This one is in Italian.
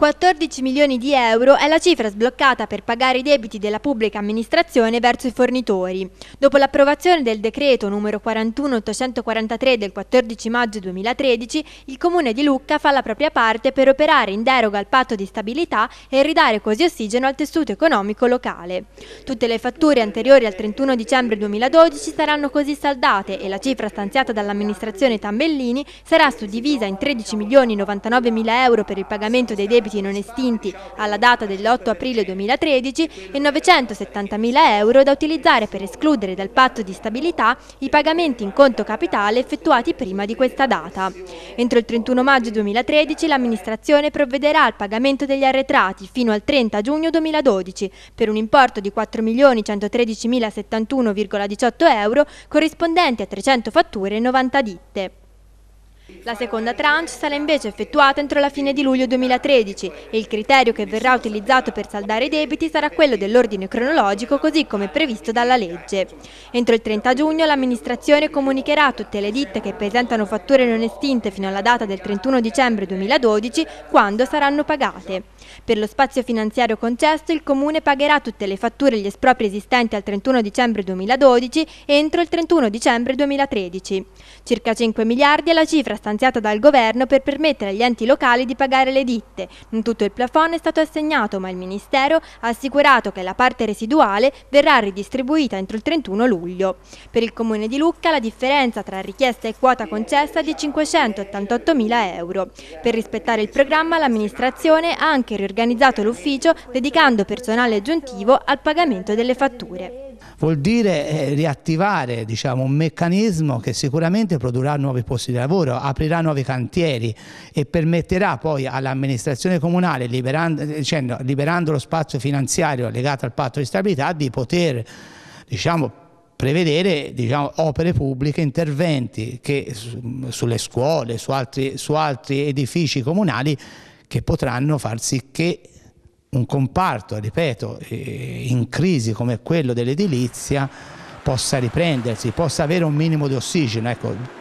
14 milioni di euro è la cifra sbloccata per pagare i debiti della pubblica amministrazione verso i fornitori. Dopo l'approvazione del decreto numero 41843 del 14 maggio 2013, il Comune di Lucca fa la propria parte per operare in deroga al patto di stabilità e ridare così ossigeno al tessuto economico locale. Tutte le fatture anteriori al 31 dicembre 2012 saranno così saldate e la cifra stanziata dall'amministrazione Tambellini sarà suddivisa in 13 milioni 99 mila euro per il pagamento dei debiti abiti non estinti alla data dell'8 aprile 2013 e 970.000 euro da utilizzare per escludere dal patto di stabilità i pagamenti in conto capitale effettuati prima di questa data. Entro il 31 maggio 2013 l'amministrazione provvederà al pagamento degli arretrati fino al 30 giugno 2012 per un importo di 4.113.071,18 euro corrispondenti a 300 fatture e 90 ditte. La seconda tranche sarà invece effettuata entro la fine di luglio 2013 e il criterio che verrà utilizzato per saldare i debiti sarà quello dell'ordine cronologico così come previsto dalla legge. Entro il 30 giugno l'amministrazione comunicherà a tutte le ditte che presentano fatture non estinte fino alla data del 31 dicembre 2012 quando saranno pagate. Per lo spazio finanziario concesso il Comune pagherà tutte le fatture e gli espropri esistenti al 31 dicembre 2012 entro il 31 dicembre 2013. Circa 5 miliardi è la cifra stanziata dal governo per permettere agli enti locali di pagare le ditte. Non tutto il plafond è stato assegnato, ma il Ministero ha assicurato che la parte residuale verrà ridistribuita entro il 31 luglio. Per il Comune di Lucca la differenza tra richiesta e quota concessa è di 588.000 euro. Per rispettare il programma l'amministrazione ha anche riorganizzato l'ufficio dedicando personale aggiuntivo al pagamento delle fatture vuol dire eh, riattivare diciamo, un meccanismo che sicuramente produrrà nuovi posti di lavoro, aprirà nuovi cantieri e permetterà poi all'amministrazione comunale, liberando, cioè, dicendo, liberando lo spazio finanziario legato al patto di stabilità, di poter diciamo, prevedere diciamo, opere pubbliche, interventi che, su, sulle scuole, su altri, su altri edifici comunali che potranno far sì che un comparto, ripeto, eh, in crisi come quello dell'edilizia possa riprendersi, possa avere un minimo di ossigeno. Ecco,